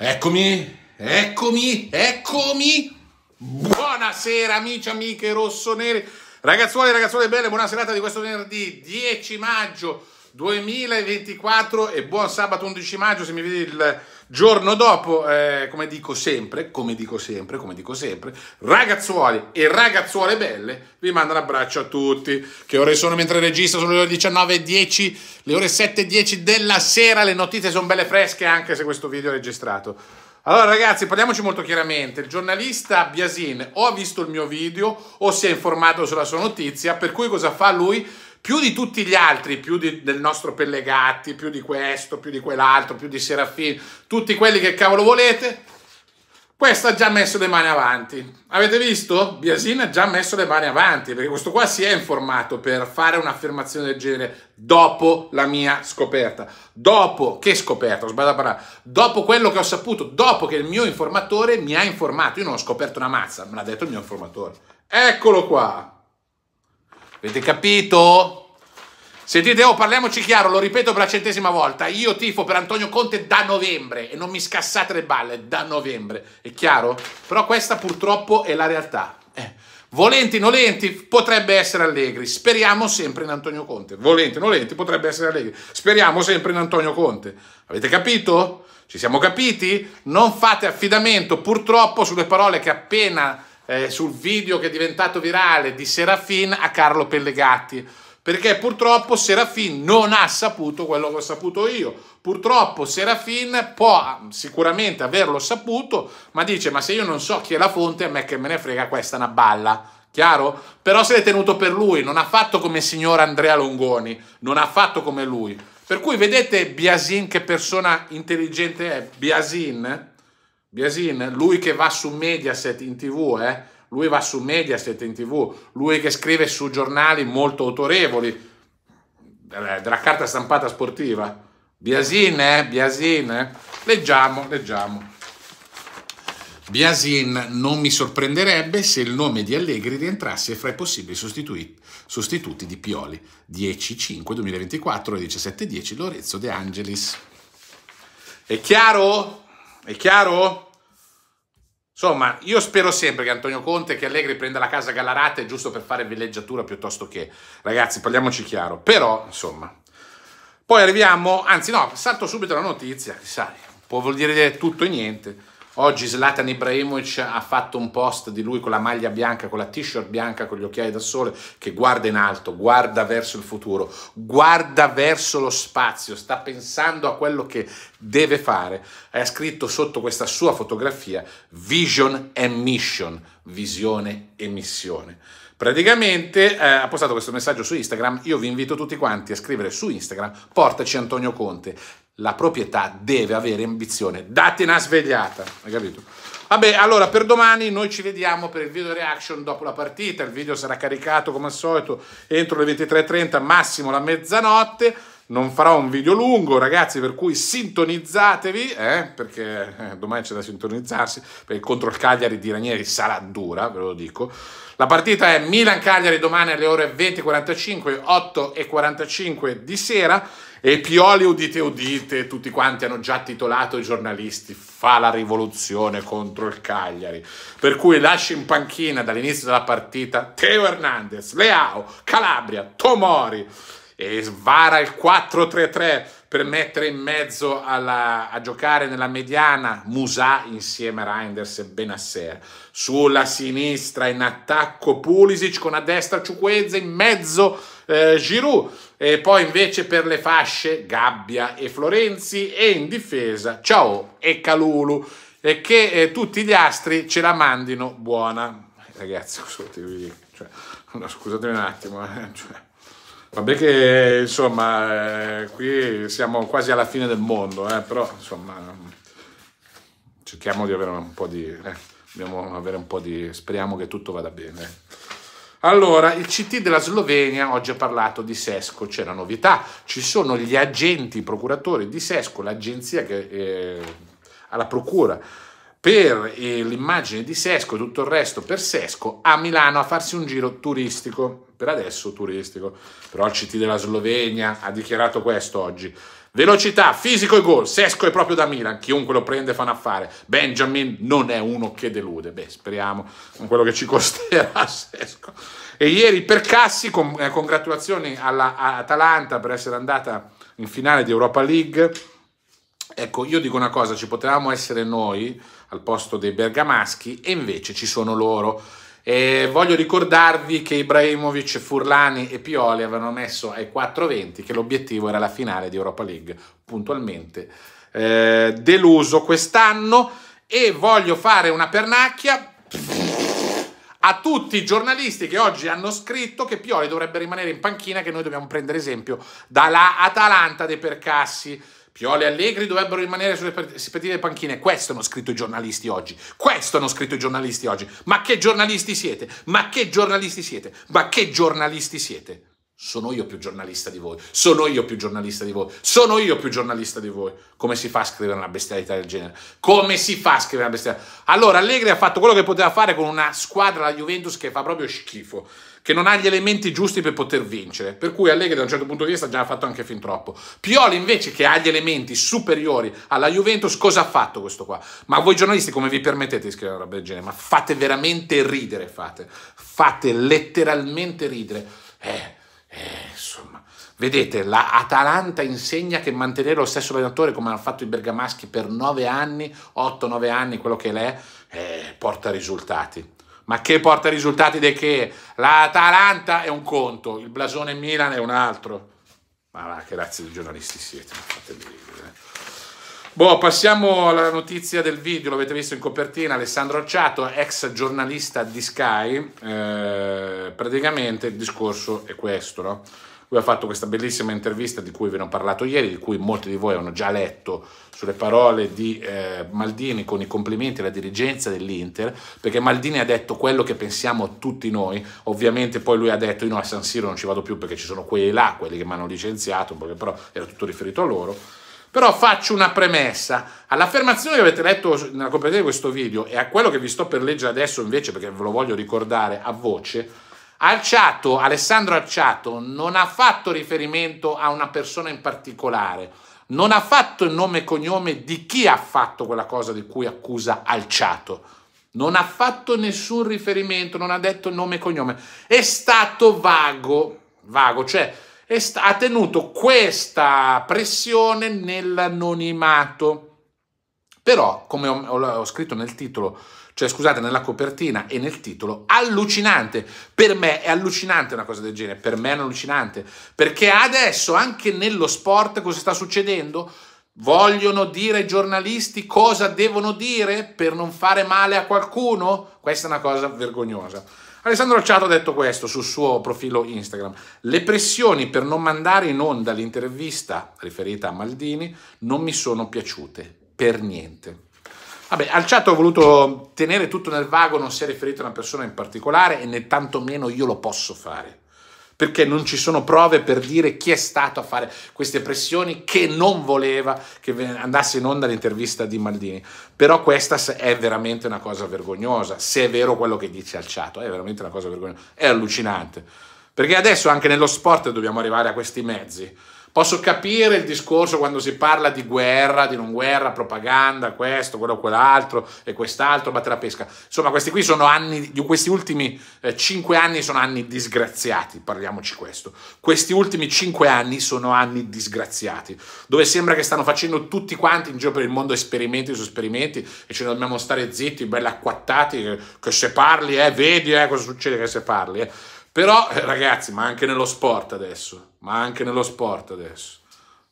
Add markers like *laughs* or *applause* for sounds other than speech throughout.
Eccomi, eccomi, eccomi. Buonasera amici, amiche rossoneri, ragazzuoli, ragazzuole belle, buona serata di questo venerdì 10 maggio 2024 e buon sabato 11 maggio se mi vedi il Giorno dopo, eh, come dico sempre, come dico sempre, come dico sempre, ragazzuoli e ragazzuole belle, vi mando un abbraccio a tutti. Che ore sono mentre registro? Sono le ore 19.10, le ore 7.10 della sera, le notizie sono belle fresche anche se questo video è registrato. Allora ragazzi, parliamoci molto chiaramente. Il giornalista Biasin o ha visto il mio video o si è informato sulla sua notizia, per cui cosa fa lui? più di tutti gli altri, più di, del nostro Pellegatti, più di questo, più di quell'altro, più di Serafini, tutti quelli che cavolo volete, questo ha già messo le mani avanti. Avete visto? Biasin ha già messo le mani avanti, perché questo qua si è informato per fare un'affermazione del genere dopo la mia scoperta. Dopo, che scoperta? Ho sbagliato a parlare. Dopo quello che ho saputo, dopo che il mio informatore mi ha informato. Io non ho scoperto una mazza, me l'ha detto il mio informatore. Eccolo qua. Avete capito? Sentite, oh, parliamoci chiaro, lo ripeto per la centesima volta. Io tifo per Antonio Conte da novembre e non mi scassate le balle, da novembre, è chiaro? Però questa purtroppo è la realtà. Eh. Volenti, nolenti, potrebbe essere Allegri. Speriamo sempre in Antonio Conte. Volenti, nolenti, potrebbe essere Allegri. Speriamo sempre in Antonio Conte. Avete capito? Ci siamo capiti? Non fate affidamento purtroppo sulle parole che appena eh, sul video che è diventato virale di Serafin a Carlo Pellegatti. Perché purtroppo Serafin non ha saputo quello che ho saputo io. Purtroppo Serafin può ah, sicuramente averlo saputo, ma dice: Ma se io non so chi è la fonte, a me che me ne frega, questa è una balla. Chiaro? Però se l'è tenuto per lui, non ha fatto come il signor Andrea Longoni, non ha fatto come lui. Per cui vedete Biasin che persona intelligente è? Biasin? Biasin, lui che va su Mediaset in tv, eh? lui va su Mediaset in tv, lui che scrive su giornali molto autorevoli, eh, della carta stampata sportiva. Biasin, eh? Biasin, eh? leggiamo, leggiamo. Biasin non mi sorprenderebbe se il nome di Allegri rientrasse fra i possibili sostituti di Pioli 10-5 2024 e 17-10 Lorenzo De Angelis. È chiaro? È chiaro? Insomma, io spero sempre che Antonio Conte che Allegri prenda la casa Gallarate giusto per fare villeggiatura piuttosto che... Ragazzi, parliamoci chiaro. Però, insomma... Poi arriviamo... Anzi no, salto subito la notizia, sai, può vuol dire tutto e niente. Oggi Zlatan Ibrahimovic ha fatto un post di lui con la maglia bianca, con la t-shirt bianca, con gli occhiali da sole, che guarda in alto, guarda verso il futuro, guarda verso lo spazio, sta pensando a quello che deve fare. Ha scritto sotto questa sua fotografia Vision and Mission, visione e missione. Praticamente eh, ha postato questo messaggio su Instagram, io vi invito tutti quanti a scrivere su Instagram, portaci Antonio Conte la proprietà deve avere ambizione. Date una svegliata, hai capito? Vabbè, allora per domani noi ci vediamo per il video reaction dopo la partita. Il video sarà caricato come al solito entro le 23.30, massimo la mezzanotte. Non farò un video lungo, ragazzi, per cui sintonizzatevi, eh, perché eh, domani c'è da sintonizzarsi, perché contro il Cagliari di Ranieri sarà dura, ve lo dico. La partita è Milan-Cagliari domani alle ore 20.45, 8.45 di sera. E Pioli, udite udite, tutti quanti hanno già titolato i giornalisti, fa la rivoluzione contro il Cagliari. Per cui lascia in panchina dall'inizio della partita Teo Hernandez, Leao, Calabria, Tomori e svara il 4-3-3 per mettere in mezzo alla, a giocare nella mediana Musà insieme a Reinders e Benasser. Sulla sinistra in attacco Pulisic con a destra Ciuquezza, in mezzo eh, Giroud e poi invece per le fasce Gabbia e Florenzi e in difesa Ciao e Calulu e che eh, tutti gli astri ce la mandino buona. Ragazzi, scusatemi, cioè, no, scusatemi un attimo. Eh, cioè. Vabbè che insomma eh, qui siamo quasi alla fine del mondo, eh, però insomma cerchiamo di avere un po' di... Eh, dobbiamo avere un po' di... speriamo che tutto vada bene. Allora, il CT della Slovenia oggi ha parlato di Sesco, c'è la novità, ci sono gli agenti procuratori di Sesco, l'agenzia che eh, alla procura per eh, l'immagine di Sesco e tutto il resto per Sesco a Milano a farsi un giro turistico, per adesso turistico, però il CT della Slovenia ha dichiarato questo oggi. Velocità, fisico e gol, Sesco è proprio da Milan, chiunque lo prende fa un affare, Benjamin non è uno che delude, beh speriamo con quello che ci costerà *laughs* Sesco. E ieri per Cassi, con, eh, congratulazioni all'Atalanta per essere andata in finale di Europa League, ecco io dico una cosa, ci potevamo essere noi, al posto dei bergamaschi e invece ci sono loro. E voglio ricordarvi che Ibrahimovic, Furlani e Pioli avevano messo ai 4-20 che l'obiettivo era la finale di Europa League, puntualmente eh, deluso quest'anno e voglio fare una pernacchia a tutti i giornalisti che oggi hanno scritto che Pioli dovrebbe rimanere in panchina, che noi dobbiamo prendere esempio dalla Atalanta dei Percassi. Pioli e Allegri dovrebbero rimanere sulle rispettive panchine. Questo hanno scritto i giornalisti oggi. Questo hanno scritto i giornalisti oggi. Ma che giornalisti siete? Ma che giornalisti siete? Ma che giornalisti siete? Sono io più giornalista di voi. Sono io più giornalista di voi. Sono io più giornalista di voi. Come si fa a scrivere una bestialità del genere? Come si fa a scrivere una bestialità? Allora, Allegri ha fatto quello che poteva fare con una squadra, la Juventus, che fa proprio schifo che non ha gli elementi giusti per poter vincere, per cui Allegri da un certo punto di vista ha già fatto anche fin troppo. Pioli invece che ha gli elementi superiori alla Juventus, cosa ha fatto questo qua? Ma voi giornalisti come vi permettete di scrivere una roba del genere? Ma fate veramente ridere, fate, fate letteralmente ridere. Eh, eh, insomma, vedete, la Atalanta insegna che mantenere lo stesso allenatore come hanno fatto i bergamaschi per 9 anni, 8-9 anni, quello che l'è, eh, porta risultati ma che porta risultati di che? L'Atalanta è un conto, il blasone Milan è un altro. Ma va, che razza di giornalisti siete, fatevi ridere. Eh. Boh, passiamo alla notizia del video, l'avete visto in copertina, Alessandro Acciato, ex giornalista di Sky, eh, praticamente il discorso è questo, no? Lui ha fatto questa bellissima intervista di cui vi ho parlato ieri, di cui molti di voi hanno già letto, sulle parole di eh, Maldini con i complimenti alla dirigenza dell'Inter, perché Maldini ha detto quello che pensiamo tutti noi, ovviamente poi lui ha detto io no a San Siro non ci vado più perché ci sono quelli là, quelli che mi hanno licenziato, però era tutto riferito a loro, però faccio una premessa. All'affermazione che avete letto nella completezza di questo video e a quello che vi sto per leggere adesso invece, perché ve lo voglio ricordare a voce, Arciato, Alessandro Arciato non ha fatto riferimento a una persona in particolare, non ha fatto il nome e cognome di chi ha fatto quella cosa di cui accusa Alciato. Non ha fatto nessun riferimento, non ha detto nome e cognome. È stato vago, vago, cioè sta, ha tenuto questa pressione nell'anonimato. Però, come ho, ho scritto nel titolo cioè scusate, nella copertina e nel titolo, allucinante. Per me è allucinante una cosa del genere, per me è allucinante, perché adesso anche nello sport cosa sta succedendo? Vogliono dire ai giornalisti cosa devono dire per non fare male a qualcuno? Questa è una cosa vergognosa. Alessandro Ciato ha detto questo sul suo profilo Instagram. Le pressioni per non mandare in onda l'intervista riferita a Maldini non mi sono piaciute per niente. Vabbè, Alciato ha voluto tenere tutto nel vago, non si è riferito a una persona in particolare e né tantomeno io lo posso fare. Perché non ci sono prove per dire chi è stato a fare queste pressioni che non voleva che andasse in onda l'intervista di Maldini. Però questa è veramente una cosa vergognosa, se è vero quello che dice Alciato, è veramente una cosa vergognosa, è allucinante. Perché adesso anche nello sport dobbiamo arrivare a questi mezzi Posso capire il discorso quando si parla di guerra, di non guerra, propaganda, questo, quello, quell'altro e quest'altro, batte la pesca. Insomma, questi qui sono anni, questi ultimi eh, cinque anni sono anni disgraziati, parliamoci questo. Questi ultimi cinque anni sono anni disgraziati, dove sembra che stanno facendo tutti quanti in giro per il mondo esperimenti su esperimenti e ci dobbiamo stare zitti, belli acquattati, che, che se parli, eh, vedi eh, cosa succede che se parli. Eh. Però, eh, ragazzi, ma anche nello sport adesso, ma anche nello sport adesso.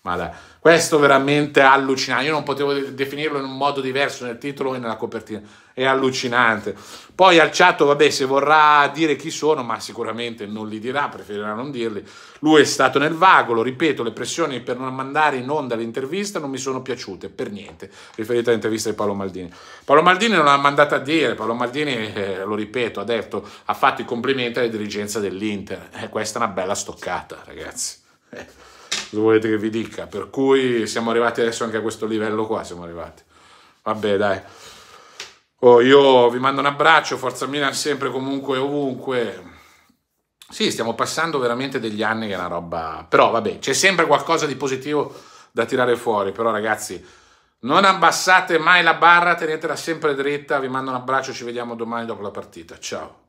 Ma dai, questo veramente allucinante. Io non potevo definirlo in un modo diverso nel titolo e nella copertina è allucinante. Poi al chat, vabbè, se vorrà dire chi sono, ma sicuramente non li dirà, preferirà non dirli. Lui è stato nel vago, lo ripeto, le pressioni per non mandare in onda l'intervista non mi sono piaciute per niente, riferite all'intervista di Paolo Maldini. Paolo Maldini non l'ha mandata a dire, Paolo Maldini, eh, lo ripeto, ha detto, ha fatto i complimenti alla dirigenza dell'Inter. Eh, questa è una bella stoccata, ragazzi. Eh, cosa volete che vi dica? Per cui siamo arrivati adesso anche a questo livello qua, siamo arrivati. Vabbè, dai. Oh, io vi mando un abbraccio, Forza Milan sempre, comunque, ovunque. Sì, stiamo passando veramente degli anni che è una roba... Però vabbè, c'è sempre qualcosa di positivo da tirare fuori. Però ragazzi, non abbassate mai la barra, tenetela sempre dritta. Vi mando un abbraccio, ci vediamo domani dopo la partita. Ciao.